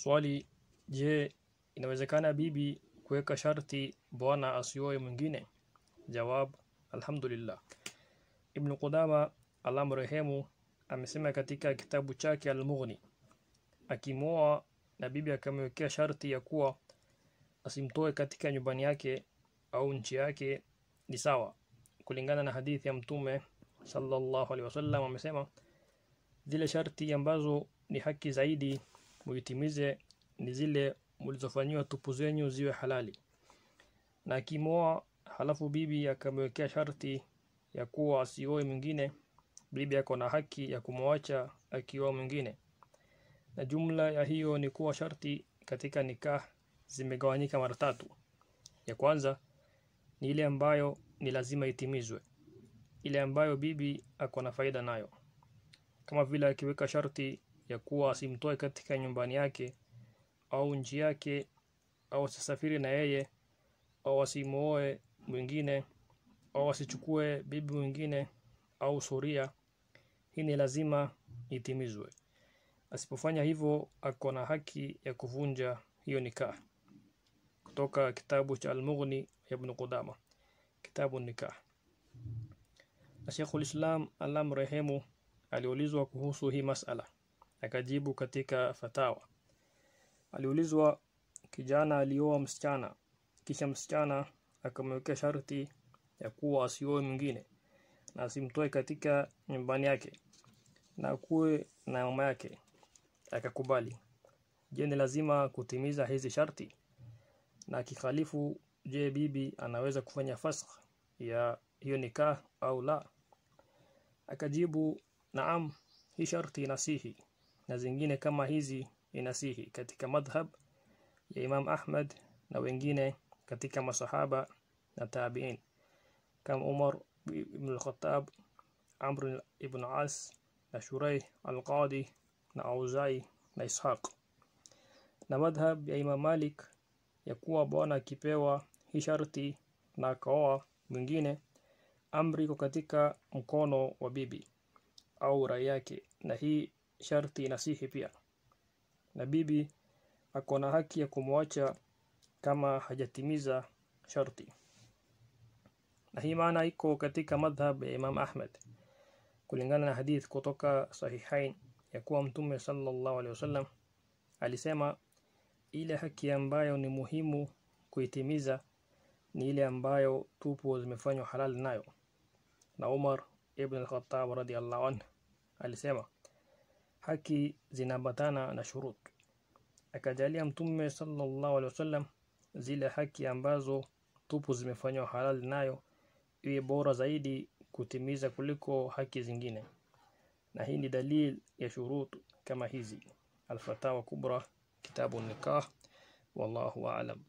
Swali, je, inawezekana bibi kuweka sharti bwana asioe mwingine? Jawab, alhamdulillah. Ibn Qudama alamrehemu amesema katika kitabu chake Al-Mughni, akimwoa na bibi akamwekea sharti ya kuwa asimtoe katika nyumbani yake au nchi yake ni sawa, kulingana na hadithi ya Mtume sallallahu alaihi wasallam amesema, zile sharti ambazo ni haki zaidi muitimize ni zile mlizofanyiwa tupu zenyu ziwe halali. Na kimoa halafu bibi akamwekea sharti ya kuwa asioe mwingine, bibi yako na haki ya kumwacha akioa mwingine, na jumla ya hiyo ni kuwa sharti katika nikah zimegawanyika mara tatu. Ya kwanza ni ile ambayo ni lazima itimizwe, ile ambayo bibi ako na faida nayo, kama vile akiweka sharti ya kuwa asimtoe katika nyumbani yake au nchi yake au asisafiri na yeye au asimuoe mwingine au asichukue bibi mwingine au suria hii ni lazima itimizwe asipofanya hivyo ako na haki ya kuvunja hiyo nikah kutoka kitabu cha almughni ya ibn qudama kitabu nikah na sheikhul islam allah mrehemu aliulizwa kuhusu hii masala Akajibu katika fatawa. Aliulizwa kijana alioa msichana kisha msichana akamwekea sharti ya kuwa asioe mwingine na asimtoe katika nyumbani yake na kuwe na mama yake akakubali je ni lazima kutimiza hizi sharti na kikhalifu je bibi anaweza kufanya fasakh ya hiyo nikah au la akajibu naam hii sharti nasihi na zingine kama hizi inasihi katika madhhab ya Imam Ahmad na wengine katika masahaba na tabi'in kama Umar ibn al-Khattab, Amr ibn As na Shuraih al-Qadi na Auzai na Ishaq na madhhab ya Imam Malik ya kuwa bwana akipewa hii sharti na akaoa mwingine amri iko katika mkono wa bibi au rai yake na hii sharti nasihi pia, na bibi ako na haki ya kumwacha kama hajatimiza sharti, na hii maana iko katika madhhab ya Imam ahmed kulingana na hadith kutoka Sahihain ya kuwa Mtume sallallahu alaihi wasallam alisema, ile haki ambayo ni muhimu kuitimiza ni ile ambayo tupo zimefanywa halali nayo, na Umar ibn al-Khattab radiyallahu anhu alisema haki zinaambatana na shurut. Akajalia Mtume sallallahu alaihi wasallam zile haki ambazo tupu zimefanywa halali nayo iwe bora zaidi kutimiza kuliko haki zingine, na hii ni dalil ya shurut kama hizi. Alfatawa Kubra, kitabu Nikah. Wallahu aalam.